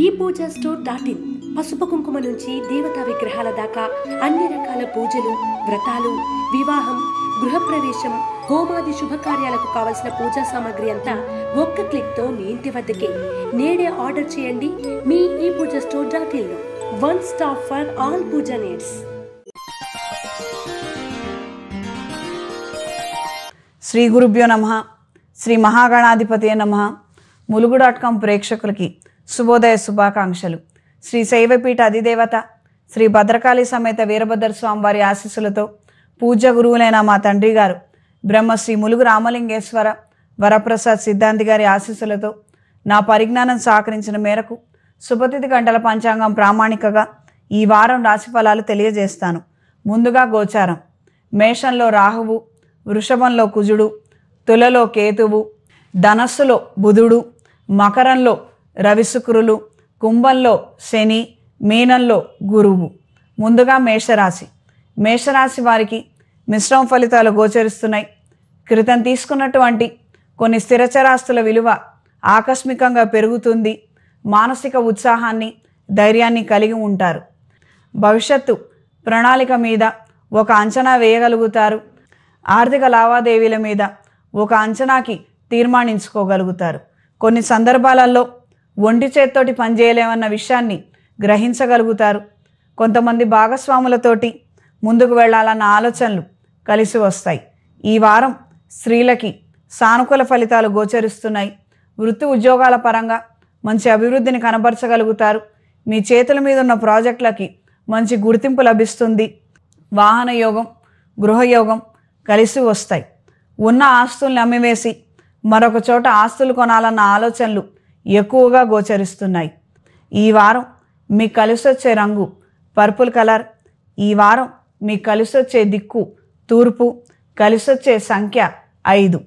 ఈ పూజా store dot in పసుపు కుంకుమ నుంచి దేవతా విగ్రహాల దాకా అన్ని రకాల పూజలు వ్రతాలు వివాహం గృహప్రవేశం హోమాది శుభకార్యాలకు కావలసిన పూజా సామాగ్రి అంతా ఒక్క క్లిక్తో మీ ఇంటి వద్దకే నేడే ఆర్డర్ చేయండి మీ ఈ Pooja store dot in one stop for all puja needs శ్రీ గురుభ్యో నమ శ్రీ మహాగణాధిపతి నమ ములుగు డాట్ కామ్ ప్రేక్షకులకి శుభోదయ శుభాకాంక్షలు శ్రీ శైవపీఠ అధిదేవత శ్రీ భద్రకాళి సమేత వీరభద్ర స్వామి వారి ఆశీస్సులతో పూజ్య గురువులైన మా తండ్రి గారు బ్రహ్మశ్రీ ములుగు రామలింగేశ్వర వరప్రసాద్ సిద్ధాంతి గారి ఆశీస్సులతో నా పరిజ్ఞానం సహకరించిన మేరకు శుభతిథి గంటల పంచాంగం ప్రామాణికగా ఈ వారం రాశి ఫలాలు తెలియజేస్తాను ముందుగా గోచారం మేషంలో రాహువు వృషభంలో కుజుడు తులలో కేతువు ధనస్సులో బుధుడు మకరంలో రవిశుక్రులు కుంభంలో శని మీనంలో గురువు ముందుగా మేషరాశి మేషరాశి వారికి మిశ్రమ ఫలితాలు గోచరిస్తున్నాయి క్రితం తీసుకున్నటువంటి కొన్ని స్థిరచరాస్తుల విలువ ఆకస్మికంగా పెరుగుతుంది మానసిక ఉత్సాహాన్ని ధైర్యాన్ని కలిగి ఉంటారు భవిష్యత్తు ప్రణాళిక మీద ఒక అంచనా వేయగలుగుతారు ఆర్థిక లావాదేవీల మీద ఒక అంచనాకి తీర్మానించుకోగలుగుతారు కొన్ని సందర్భాలలో ఒంటి చేత్తోటి పనిచేయలేమన్న విషయాన్ని గ్రహించగలుగుతారు కొంతమంది భాగస్వాములతోటి ముందుకు వెళ్ళాలన్న ఆలోచనలు కలిసి వస్తాయి ఈ వారం స్త్రీలకి సానుకూల ఫలితాలు గోచరిస్తున్నాయి వృత్తి ఉద్యోగాల పరంగా మంచి అభివృద్ధిని కనబరచగలుగుతారు మీ చేతుల మీద ఉన్న ప్రాజెక్టులకి మంచి గుర్తింపు లభిస్తుంది వాహన యోగం గృహయోగం కలిసి వస్తాయి ఉన్న ఆస్తుల్ని అమ్మివేసి మరొక చోట ఆస్తులు కొనాలన్న ఆలోచనలు ఎక్కువగా గోచరిస్తున్నాయి ఈ వారం మీకు కలిసొచ్చే రంగు పర్పుల్ కలర్ ఈ వారం మీకు కలిసొచ్చే దిక్కు తూర్పు కలిసొచ్చే సంఖ్య ఐదు